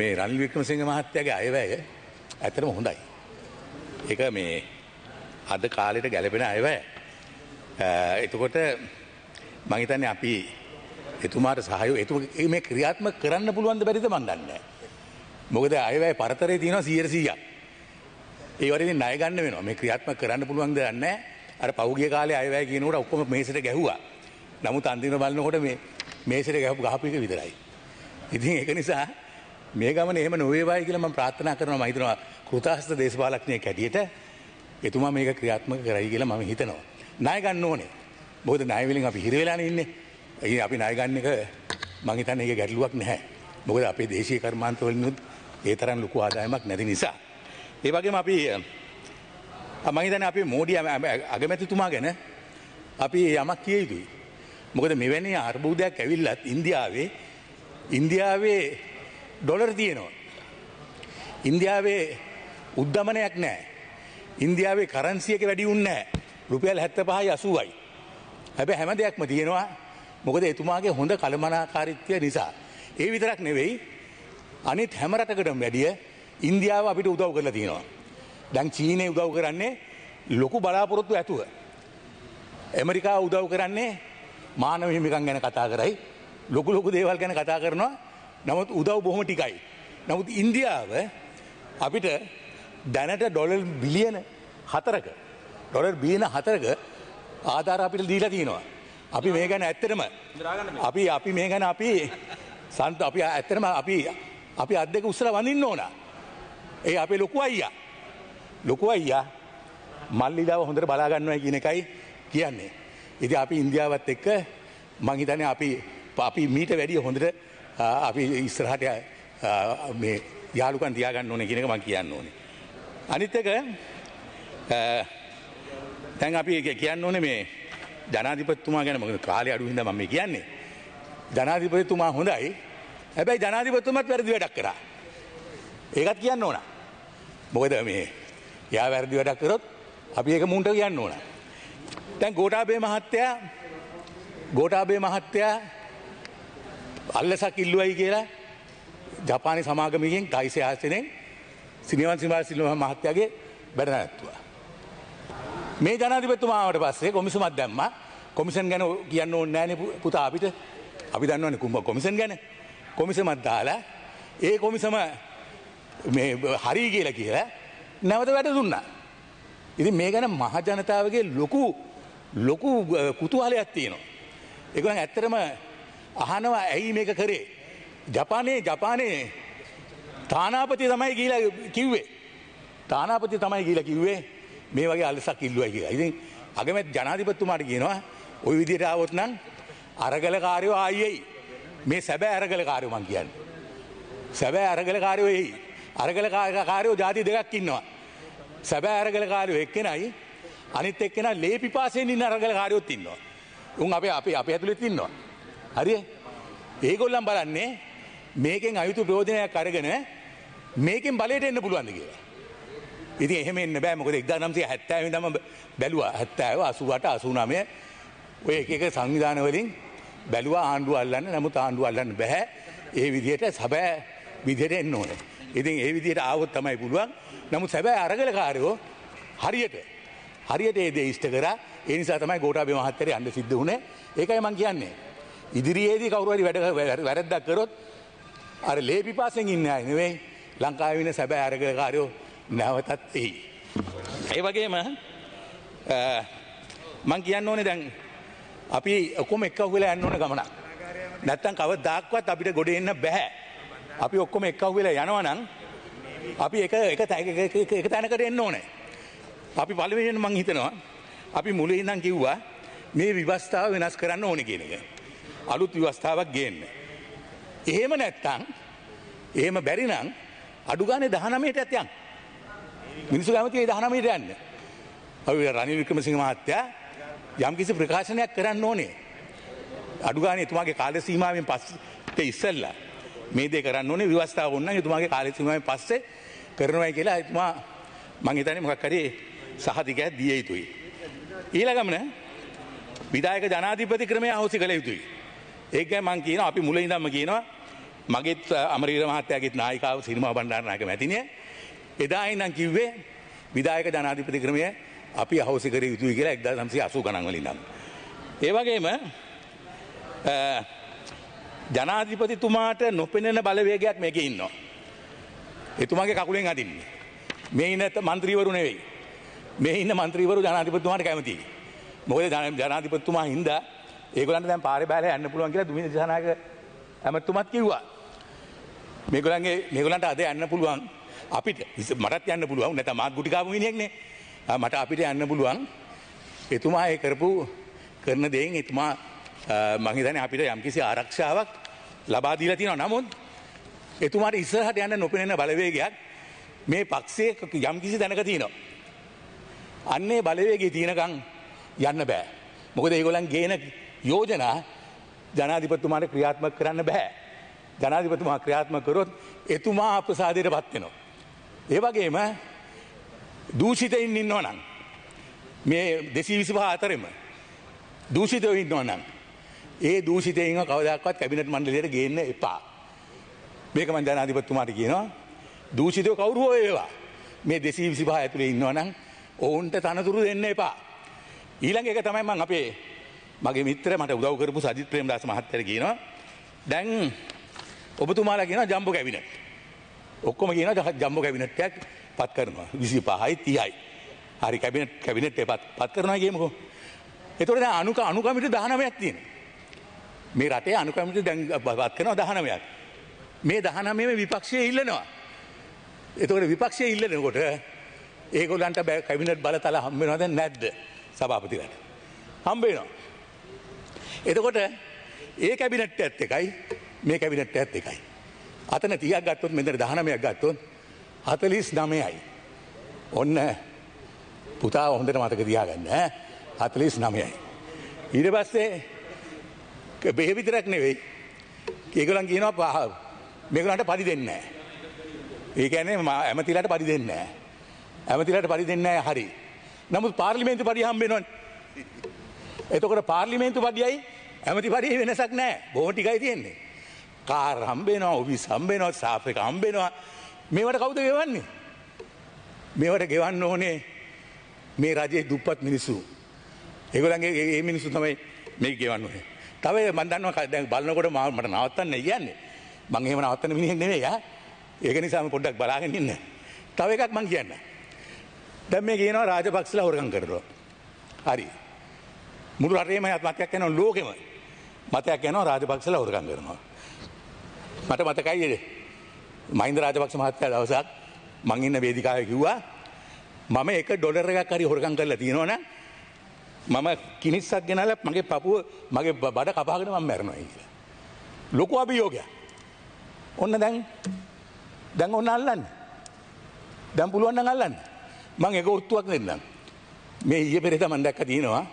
මේ රනිල් වික්‍රමසිංහ මහත්තයාගේ අයවැය ඇතරම හොඳයි. ඒක මේ අද කාලෙට ගැලපෙන අයවැය. එතකොට මහිතන්නේ අපි එතුමාට සහයෝ එතු මේ ක්‍රියාත්ම කරන්න පුළුවන්ද බැරිද මන්දන්න. මොකද අයවැය පරතරය තියෙනවා සීරසීය. ඒවරදි නයගන්න වෙනවා මේ ක්‍රියාත්ම කරන්න පුළුවන් දන්න අර පෞගිය කාලය අයවැය කියනට ඔක්කොම මේසට ගැහවා නමුත් අන්තිම බලන්නකොට මේ මේසට ගැහපු ගහපික විතරයි. ඉතින් ඒක නිසා මේ ගමන එහම නොවේවායි කියලා මම ප්‍රාර්ථනා කරනවා මහිතනවා කෘතාස්ත දේශපාලක්නය කැටියට එතුමා මේක ක්‍රියාත්මක කරයි කියලා මම හිතනවා. ණය ගන්න ඕනේ. බොහොද ණයවිලින් අපි හිර වෙලානේ ඉන්නේ. ඒ අපි ණය ගන්න එක මං හිතන්නේ ඒක ගැටලුවක් නැහැ. මොකද අපේ දේශීය කර්මාන්තවලිනුත් ඒ තරම් ලොකු ආදායමක් නැති නිසා. ඒ වගේම අපි මං හිතන්නේ අපේ මෝඩි අගමැතිතුමා ගැන අපි යමක් කිය යුතුයි. මොකද මෙවැනි අර්බුදයක් ඇවිල්ලත් ඉන්දියාවේ ඉන්දියාවේ ඩොලර් තියෙනවා. ඉන්දියාවේ උද්ධමනයක් නෑ. ඉන්දියාවේ කරන්සියක වැඩි උන්නෑ රුපියල් හැත්ත පහයි අසුවයි. හැබ හැම දෙයක්ම තියෙනවා මොකද එතුමාගේ හොඳ කළමනාකාරිත්වය නිසා. ඒ විතරක් නෙවෙයි අනිත් හැමරටකටම වැඩිය ඉන්දියාව අපිට උදව් කරලා තියෙනවා. දැන් චීනය උදව් කරන්නේ ලොකු බලාපොරොත්තු ඇතුව. ඇමරිකා උදව් කරන්නේ මානවහිමිකන් ගැන කතා කරයි ලොකු ලොකු දේවල් ගැන කතා කරනවා නමුත් උදව් බොහොම ටිකයි. නමුත් ඉන්දියාව අපිට දැනට ඩොලල් බිලියන හතරක ඩොලර් බියන හතරක ආධාර අපිට දීලා තියෙනවා. අපි මේ ගැන ඇත්තටම අපි අපි මේ ගැන අපි සන්ත අපි ඇත්තටම අපි අපි අත් දෙක උස්සලා වඳින්න ඕන. ඒ අපේ ලොකු අයියා. ලොකු අයියා මල්ලිදාව හොඳට බලා ගන්නවා කියන එකයි කියන්නේ. ඉතින් අපි ඉන්දියාවත් එක්ක මං හිතන්නේ අපි අපි මීට වැඩිය හොඳට අපි ඉස්රහට යාලුකන් තියාගන්න ඕන කෙනක මං කියන්න ඕනේ. අනිත්තක තැන් අපි කියන්න ඕනේ මේ ජනාධිපත්තුමා ගැන මක කාලය අඩුහිද මම කියන්නේ. ජනාධිපතිතුමා හොඳයි හැබැයි ජනාධිපතුමත් වැරදි වැඩක් කරා. ඒකත් කියන්න ඕන. මොකද මේ යා වැරදි වැඩක් කරොත් අපි ඒක මුන්ට කියන්න ඕන. තැන් ගෝටාබේ මහත්තයා ගෝටාබේ මහත්තයා අල්ලසක් ඉල්ලුවයි කියලා ජපානි සමාගමකින් ටයිසි ආසනෙන් සිනිවන් සිමා සිල්ලම මහත්තයාගේ බැඩ නැත්තුවා. මේ ජනාධිපතුමාවට පස්සේ කොමිසුමත් දැම්ම කොමිසන් ගැන කියන්න ඕන්න ෑන පුතා අපිට අපි දන්නවන කුම්ඹ කොමිසන් ගැන කොමිසමත් දාලා ඒ කොමිසම හරි කියලා කියලා නැවත වැට දුන්න. ඉති මේ ගැන මහජනතාවගේ ලොකු ලොකු කුතුහලයක් තියනවා. එක ඇත්තරම අහනවා ඇයි මේක කරේ. ජපානයේ ජපානයේ තානාපති තමයි කියල කිව්වේ. තානාපති තමයි කියලා කිව්වේ මේ වගේ අලසක් ඉල්ලුවයි කියලා. ඉතින් අගමැත් ජනාධිපත්තුමාට කියනවා ඔය විදිහට આવොත් නම් අරගල කාර්යෝ ආයෙයි. මේ සැබෑ අරගල කාර්යෝ මං කියන්නේ. සැබෑ අරගල කාර්යෝ එයි. අරගල කාර්යෝ ಜಾති දෙකක් ඉන්නවා. සැබෑ අරගල කාර්යෝ එක්කෙනයි අනිත් එක්කෙනා ලේ පිපාසයෙන් ඉන්න අරගල කාර්යෝත් ඉන්නවා. උන් අපේ අපේ අපේ ඇතුළෙත් ඉන්නවා. හරි ඒගොල්ලම් බලන්නේ මේකෙන් අයුතු ප්‍රෝධනයක් අරගෙන මේකෙන් බලයට එන්න පුළුවන්ද කියලා. ඉති එහෙම එන්න බෑ මොකද එක්දා නම්සේ හැත්තෑම තම බැලවා හැත්තෑව අසුවට අසුනමය ඔය එක සංවිධානවලින් බැලවා ආණ්ඩුව අල්ලන්න නමුත් ආණ්ඩුව අල්ලන්න බැහැ ඒ විදියට සබෑ විදියට එන්න ඕන. ඉතින් ඒ විදියට ආවොත් තමයි පුළුවන් නමුත් සැබෑ අරගල කාරයෝ හරියට හරියට ඒදේ ඉෂ්ට කර ඒ නිසා තමයි ගෝටාබේ මහත්තර අන්න සිද්ධ වුණේ ඒකයි මං කියන්නේ. ඉදිරියේදී කවරුවරි වැඩ වැරද්දක් කරොත් අර ලේපිපාසෙන් ඉන්න අය නෙවෙයි ලංකාවින සැබෑ අරගකාරයෝ නැවතත් එයි. ඒ වගේම මං කියන්න ඕනේ දැන් අපි ඔක්කොම එක්ක වෙලා යන්න ඕන ගමනක්. නැත්තම් කවදාක්වත් අපිට ගොඩ එන්න බෑ. අපි ඔක්කොම එක්ක වෙලා යනවා නම් අපි එක එක එක තැනකට එන්න ඕනේ. අපි පළවෙනියෙන් මං හිතනවා අපි මුලින් ඉඳන් කිව්වා මේ විවස්ථාව වෙනස් කරන්න ඕනේ කියන එක. අලුත් ව්‍යවස්ථාවක් ගේන්න. එහෙම නැත්තං එහෙම බැරිනං අඩුගානේ දහනමයට ඇතියන්. මිනිසු ගමති දහනමයට යන්න. ඔය රනි වික්‍රමසිංහ මහත්තයා යම් කිසි ප්‍රකාශනයක් කරන්න ඕනේ. අඩුගානේ එතුමාගේ කාල සීමාවෙන් පස්සේ ඉස්සෙල්ලා මේ දේ කරන්න ඕනේ ව්‍යවස්ථාව ඕන නම් එතුමාගේ කාල සීමාවෙන් පස්සේ කරනවායි කියලා එතුමා මං හිතන්නේ මොකක් හරි සහතිකයක් දිය යුතුයි. ඊළඟමන විධායක ජනාධිපති ක්‍රමය අහෝසි කළ යුතුයි. ඒකයි මං කියනවා අපි මුලින් ඉඳන්ම කියනවා මගෙත් අමරවීර මහත්තයාගේත් නායිකාව සිනමා බණ්ඩාරනායක මැතිණිය එදා ඉඳන් කිව්වේ විධායක ජනාධිපති ක්‍රමය අපි අහෝසි කර යුතුයි කියලා 1980 ගණන් වලින් නම්. ඒ වගේම ජනාධිපතිතුමාට නොපෙනෙන බලවේගයක් මේකේ ඉන්නවා. එතුමාගේ කකුලෙන් අදින්නේ. මේ ඉන්න මන්ත්‍රීවරු නෙවෙයි. මේ ඉන්න මන්ත්‍රීවරු ජනාධිපතිතුමාට කැමතියි. මොකද ජනාධිපතිතුමා හින්දා ඒගොලන්ට දැන් පාරි බෑල යන්න පුළුවන් කියලා දුමින දිසානායක ඇමතුමත් කිව්වා. මේගොල්ලන්ගේ මේගොල්ලන්ට අද යන්න පුළුවන් අපිට මටත් යන්න පුළුවන් නැත්නම් මාත් ගුටි කාපු මිනිහෙක්නේ. මට අපිට යන්න පුළුවන්. එතුමා ඒ කරපු කරන දෙයින් එතුමා මං හිතන්නේ අපිට යම්කිසි ආරක්ෂාවක් ලබා දීලා තියෙනවා. නමුත් එතුමාට ඉස්සරහට යන්න නොපෙනෙන බලවේගයක් මේ පක්ෂයේ යම්කිසි දැනක තියෙනවා. අන්නේ බලවේගය තියෙනකන් යන්න බෑ. මොකද ඒගොල්ලන් ගේන යෝජනා ජනාධිපතුමාට ක්‍රියාත්මක කරන්න බැහැ. ජනාධිපතුමා ක්‍රියාත්මක කරොත් එතුමා අප්‍රසාදයට පත්වෙනවා. ඒ වගේම දූෂිතයින් ඉන්නවා නම් මේ දෙසී විසිපා අතරෙම දූෂිතව ඉන්නවා නම් ඒ දූෂිතයින් කවදක්වත් කැබිනට මණ්ඩලයට ගේන්න එපා. මේක මං ජනාධිපතුමාට කියනවා දූෂිතව කවුරු හෝ ඒවා මේ දෙසී විසිපා ඇතුළේ ඉන්නවා නම් ඔවුන්ට තනතුරු දෙන්න එපා. ඊළඟ එක තමයි මං අපේ මගේ මිත්‍ර මට උදව් කරපු සජිත් ප්‍රේමදාස මහත්තයා කියනවා දැන් ඔබතුමාලා කියනවා ජම්බෝ කැබිනට්. ඔක්කොම කියනවා ජම්බෝ කැබිනට් එකක් පත් කරනවා 25යි 30යි. හරි කැබිනට් කැබිනට් එක පත් කරනවා කියමුකෝ. එතකොට දැන් අනුක අනුකමිටු 19ක් තියෙනවා. මේ රටේ අනුකමිටු දැන් පත් කරනවා 19ක්. මේ 19 විපක්ෂය ඉල්ලනවා. එතකොට විපක්ෂය ඉල්ලනකොට ඒගොල්ලන්ට කැබිනට් බලතල හම්බ වෙනවද නැද්ද සභාපතිලට? හම්බ වෙනවා. එතකොට ඒ කැබිනට් ඇත් එකයි මේ කැබිනට් ඇත් එකයි. අතන තියක් ගත්තොත් මෙදර දහනමයක් ගත්තොත් හතලිස් නමයයි. ඔන්න පුතා හොඳට මතක තියාගන්න හතලිස් නමයයි. ඊට පස්සේ බෙහෙවිතරක් නෙවෙයි ඒගලන් කියනවා පහ මේකලන්ට පරි දෙන්න. ඒකැනේ ඇමතිලට පරි දෙන්න. ඇමතිලට පරි දෙන්න හරි. නමුත් පාර්ලිමේන්තු පරිහම්බෙනවා එතකොට පාර්ලිමේන්තු පඩියයි ඇමති පඩිය වෙනසක් නෑ බෝමටිකයි තියෙන්නේ. කාර් හම්බේනවා ඔබි සම්බේනවා සාපක අම්බේනවා මේවට කවුද ගෙවන්නේ. මේවට ගෙවන්න ඕනේ මේ රජයේ දුප්පත් මිනිස්සු. ඒගොලන්ගේ ඒ මිනිස්සු තමයි මේ ගෙවන්න ඕනේ. තව මන්දන්නව දැන් බලනකොට මට නවත්තන්න කියන්නේ මං එහෙම නවත්තන මිනිහෙක් නෙමෙයි යා. ඒක නිසාම පොඩ්ඩක් බලාගෙන ඉන්න. තව එකක් මං කියන්න. දැන් මේ කියනවා රාජපක්ෂලා හොරගම් කරනවා. හරි. මුළු රටේම මතයක් යනවා ලෝකෙම මතයක් යනවා රාජපක්ෂලා උරගම් කරනවා. මට මතකයි මහින්ද රාජපක්ෂ මහත්තයා දවසක් මං ඉන්න වේදිකාවේ කිව්වා මම එක ඩොලර් එකක් හරි හොරගම් කරලා තියෙනවනම් මම කිනිස්සක් ගෙනල්ලා මගේ පපුව මගේ බඩ කපාගෙන මම මැරෙනවා කියලා. ලොකු අභියෝගයක්. ඔන්න දැන් දැන් ඔන්න අල්ලන්න. දැන් පුළුවන් නම් අල්ලන්න. මං එක ඔත්තුවක් දෙන්නම්. මේ ඊයේ පෙරේද මම දැක්ක තියෙනවා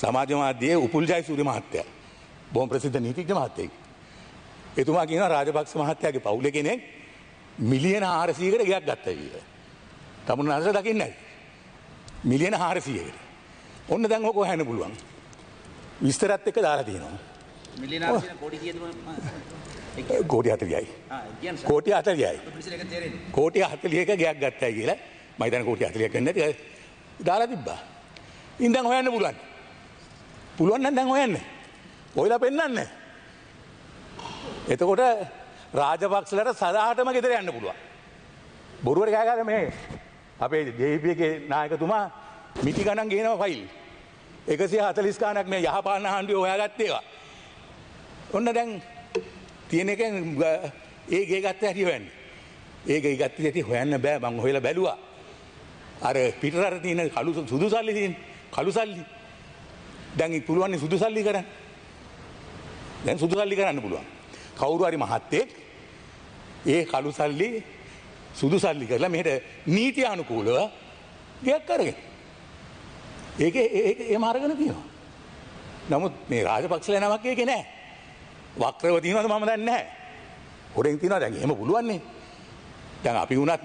සමාජ මාධ්‍යයේ උපුල් ජයසූරි මහත්තයා. බොහොම ප්‍රසිද්ධ නීතිඥ මහත්තයෙක්. එතුමා කියනවා රාජපක්ෂ මහත්තයාගේ පවුල කෙනෙක් මිලියන 400කට ගයක් ගත්තා කියලා. තමුන්වහන්සේ දකින්නේ නැහැ. මිලියන 400කට. ඔන්න දැන් ඔක හොයන්න පුළුවන්. විස්තරත් එක්ක දාලා තියෙනවා. මිලියන 400 කෝටි කීයද කෝටි 40යි. කෝටි 40යි. කෝටි 40ක ගයක් ගත්තයි කියලා මම හිතන්නේ කෝටි 40ක් වෙන්නේ නැති. දාලා තිබ්බා. ඉන්දන් හොයන්න පුළුවන්. පුළුවන් දැන් ඔයන්න ඔයලා පෙන්න්න එතකොට රාජපක්ෂලට සදාහටම ගෙතර යන්න පුළුවන් බොරුවට කෑකාර මේ අපේ ජේපියගේ නායකතුමා මිටි ගණන් ගේනව ෆයිල් එකසිය හතලිස්කානක් මේ යහපාන හන්ඩිය ඔයාගත්තේවා ඔන්න දැන් තියෙන එක ඒ ගේ ගත්ත ඇටි හොයන්න ඒ ගත්ත ඇති හොයන්න බෑ බං හොලා බැලවා අර පිටර තියෙන කලු සුදු සල්ලිතින් කලු සල්ලි දැන් පුළුවන් සුදු සල්ලි කරන්න. දැන් සුදු සල්ලි කරන්න පුළුවන්. කවුරු හරි මහත්තයෙක් ඒ කළු සල්ලි සුදු සල්ලි කරලා මෙහෙට නීති අනුකූලව ගෙයක් කරගෙන. ඒක ඒ මාර්ගන තියෙනවා. නමුත් මේ රාජපක්ෂල නමක් ඒක නෑ. වක්‍රව තියනවද මම දන්නේ නැහැ. හොරෙන් තියනවා දැන් එහෙම පුළුවන්නේ. දැන් අපි වුණත්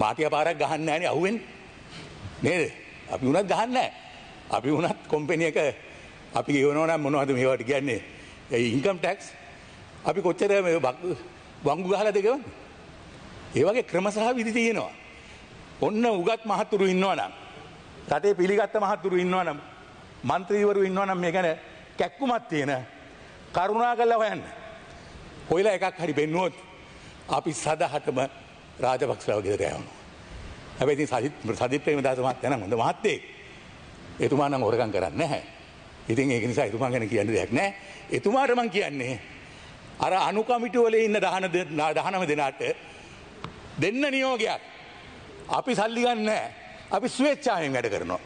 මාටියා පාරක් ගහන්න නැහනේ අහුවෙන්. නේද? අපි වුණත් ගහන්න නැහැ. අපි වුණත් කොම්පෙනිය එක අපි ගවනවන මොනවද මේවට කියන්නේ ඇයි ඉංකම් ටැක්ස් අපි කොච්චර වංගු ගහල දෙකව ඒවගේ ක්‍රමසහ විදි තියෙනවා ඔන්න උගත් මහත්තුරු ඉන්නවා නම් රටේ පිළිගත්ත මහත්තුරු ඉන්නවා නම් මන්ත්‍රීවරු ඉන්නවා නම් මේ ගැන කැක්කුමත් තියෙන කරුණා කල්ලා හොයන්න හොයිලා එකක් හරි පෙන්නුවොත් අපි සදහටම රාජපක්ෂාව ගෙදර යවනවා හැබැයි සහිත් සදිත්්‍රම දසමත් යන හොඳ මහත්තේ එතුමා නම් හොරකම් කරන්න නැහැ. ඉතින් ඒක නිසා එතුමා ගැන කියන්න දෙයක් නැහැ. එතුමාට මම කියන්නේ අර අණු කමිටුවල ඉන්න 19 දෙනාට දෙන්න නියෝගයක්. අපි සල්ලි ගන්න නැහැ. අපි ස්වේච්ඡාවෙන් වැඩ කරනවා.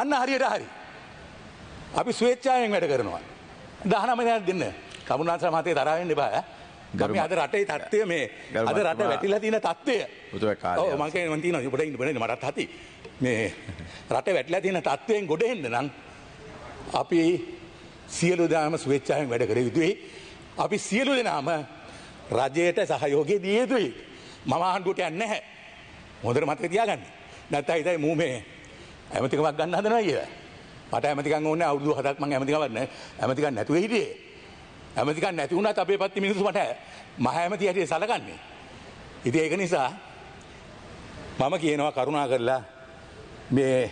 අන්න හරියට හරි. අපි ස්වේච්ඡාවෙන් වැඩ කරනවා. 19 දෙනාට දෙන්න. කමුනාසර මහතේ තරහ වෙන්න එපා ඈ. ගම අද රටේ තත්ත්වය මේ අද රට වැටිලා තියෙන තත්ත්වය. ඔය මං කියන්නේ මන් තියනවා පොඩ්ඩක් ඉන්න පොඩ්ඩක් මටත් ඇති. මේ රට වැටලා තියෙන තත්ත්වයෙන් ගොඩ එන්න නම් අපි සියලු දෙනාම ස්වේච්ඡාවෙන් වැඩ කර යුතුයි. අපි සියලු දෙනාම රජයට සහයෝගය දිය යුතුයි. මම ආණ්ඩුවට යන්නේ නැහැ. හොඳට මතක තියාගන්න. නැත්නම් ඉතින් මූ මේ ඇමතිකමක් ගන්න හදනවා කියලා. මට ඇමතිකම් ඕනේ අවුරුදු 7ක් මම ඇමතිකමක් නැහැ. ඇමතිකම් නැතුව හිටියේ. ඇමතිකම් නැති වුණත් අපේ පැත්තේ මිනිස්සු මට මහ ඇමති හැටියට සැලකන්නේ. ඉතින් ඒක නිසා මම කියනවා කරුණා කරලා මේ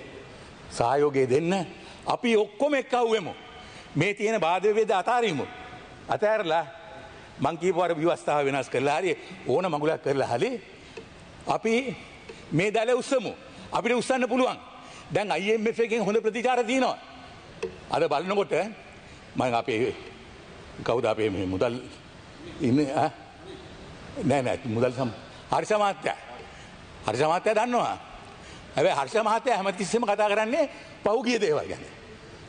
සහයෝගය දෙන්න අපි ඔක්කොම එක් අව්වෙමු. මේ තියෙන බාධවේද අතාරීමු. අතඇරලා මංකීපවර විවස්ථාව වෙනස් කරලා හරි ඕන මඟුලක් කරලා හලි අපි මේ දැල උස්සමු අපිට උස්සන්න පුළුවන් දැන් අයිම් එකෙන් හොඳ ප්‍රතිචාර තියනවා. අද බලනකොට මං අපේ කවුද අපේ මේ මුදල් ඉන්න නෑ නෑ මුදල් සම හරි සමාත්‍යය හරි සමාත්‍යය දන්නවා ඇ හර්ෂ මහතය හැමතිස්සම කතා කරන්නේ පෞගිය දේවල් ගැන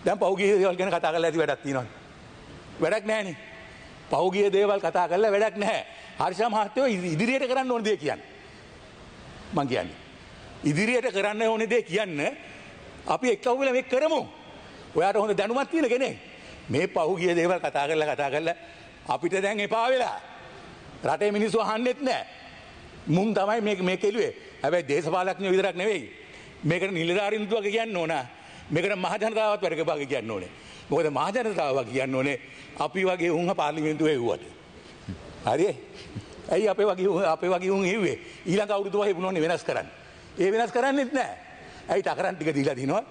දැම් පෞගිය දේවල් ගැන කතා කරලා ඇති වැඩක් තිනවා. වැඩක් නෑන පෞගිය දේවල් කතා කරලා වැඩක් නෑ හර්ෂ මහත්තයෝ ඉදිරියට කරන්න ඕනදේ කියන්න මං කියන්න. ඉදිරියට කරන්න ඕනෙ දේ කියන්න අපි එක්කවල මේ කරමු ඔයාට හොඳ දැනුමත් තියෙන කෙනෙ මේ පහුගිය දේවල් කතා කරලා කතා කරලා අපිට දැන් එපා වෙලා රටේ මිනිස්සු හන්නෙත් නෑ මුන් තමයි මේ කෙලුවේ හැබැයි දේශපාලඥයෝ විතරක් නෙවෙයි. මේකට නිලධාරීන්තු වගේ කියන්න ඕන. මේකට මහජනතාවත් වැඩකපාග කියන්න ඕනේ. මොකද මහජනතාව කියන්න ඕනේ අපි වගේ උන්හ පාර්ලිමේන්තුව එව්වට. හරි ඇයි අපේ වගේ අපේ වගේ උන් එව්වේ ඊළඟ අවුරුදුව හෙබුණෝනේ වෙනස් කරන්න. ඒ වෙනස් කරන්නෙත් නෑ. ඇයි ටකරන් ටික දීලා දිනවා.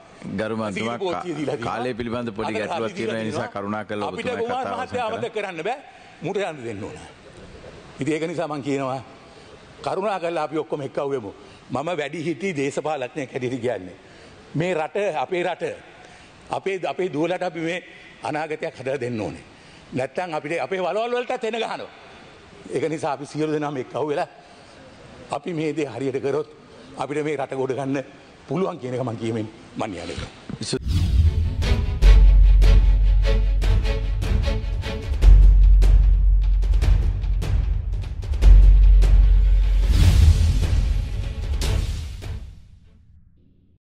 ගරුමන්තුමා කාලය පිළිබඳ පොඩි ගැටලුවක් තියෙන නිසා කරුණා කළා ඔබතුමා කතා කරන්න බෑ. මුට යන්න දෙන්න ඕන. ඉතින් ඒක නිසා මම කියනවා කරුණා කල්ලා අපි ඔක්කොම එක්කවයමු. මම වැඩි හිටි දේශපාලත්නය කැඩිරි කියන්නේ. මේ රට අපේ රට අපේ අපේ දුවලට අපි මේ අනාගතයක් හද දෙන්න ඕනේ. නැත්තන් අපිට අපේ වලවල්වලට තෙන ගහනවා. එක නිසා අපි සියලු දෙනාම එක්කව වෙලා අපි මේ දේ හරියට කරොත් අපිට මේ රට ගොඩ ගන්න පුළුවන් කියනක මං කියීමෙන් මන්යාලක.